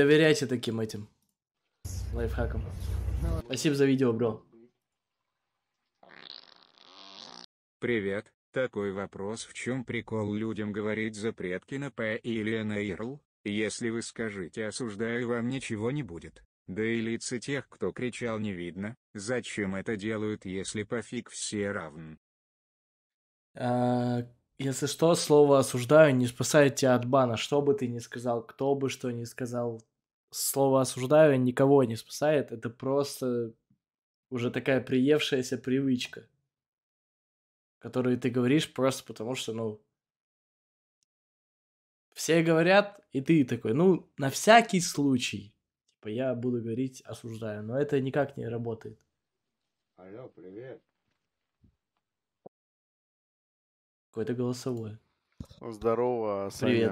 Доверяйте таким этим лайфхакам. Спасибо за видео, бро. Привет. Такой вопрос, в чем прикол людям говорить за предки на П или на Ирл? Если вы скажете «осуждаю», вам ничего не будет. Да и лица тех, кто кричал, не видно. Зачем это делают, если пофиг все равны. А, если что, слово «осуждаю» не спасает тебя от бана. Что бы ты ни сказал, кто бы что ни сказал, слово осуждаю никого не спасает. Это просто уже такая приевшаяся привычка, которую ты говоришь просто потому, что, ну, все говорят, и ты такой, ну, на всякий случай, типа, я буду говорить, осуждаю, но это никак не работает. Алло, привет. Какое-то голосовое. Здорово, Саня. Привет.